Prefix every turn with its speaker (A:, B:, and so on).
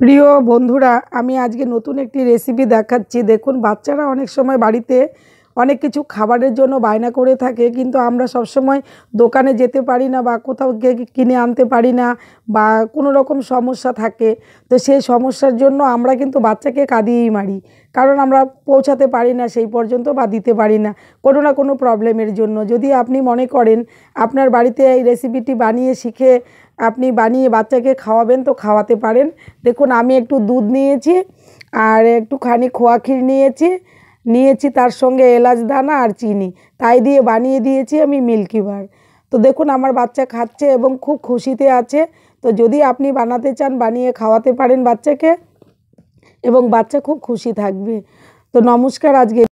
A: প্রিয় বন্ধুরা আমি আজকে নতুন একটি রেসিপি দেখাচ্ছি দেখুন বাচ্চারা অনেক সময় বাড়িতে অনেক কিছু খাবারের জন্য বায়না করে থাকে কিন্তু আমরা সবসময় দোকানে যেতে পারি না বা কোথাও কিনে আনতে পারি না বা কোনো রকম সমস্যা থাকে তো সেই সমস্যার জন্য আমরা কিন্তু বাচ্চাকে কাঁদিয়েই মারি কারণ আমরা পৌঁছাতে পারি না সেই পর্যন্ত বা দিতে পারি না কোনো না কোনো প্রবলেমের জন্য যদি আপনি মনে করেন আপনার বাড়িতে এই রেসিপিটি বানিয়ে শিখে আপনি বানিয়ে বাচ্চাকে খাওয়াবেন তো খাওয়াতে পারেন দেখুন আমি একটু দুধ নিয়েছি আর একটুখানি খোয়া ক্ষীর নিয়েছি নিয়েছি তার সঙ্গে এলাচ দানা আর চিনি তাই দিয়ে বানিয়ে দিয়েছি আমি মিল্কিবার তো দেখুন আমার বাচ্চা খাচ্ছে এবং খুব খুশিতে আছে তো যদি আপনি বানাতে চান বানিয়ে খাওয়াতে পারেন বাচ্চাকে এবং বাচ্চা খুব খুশি থাকবে তো নমস্কার আজকে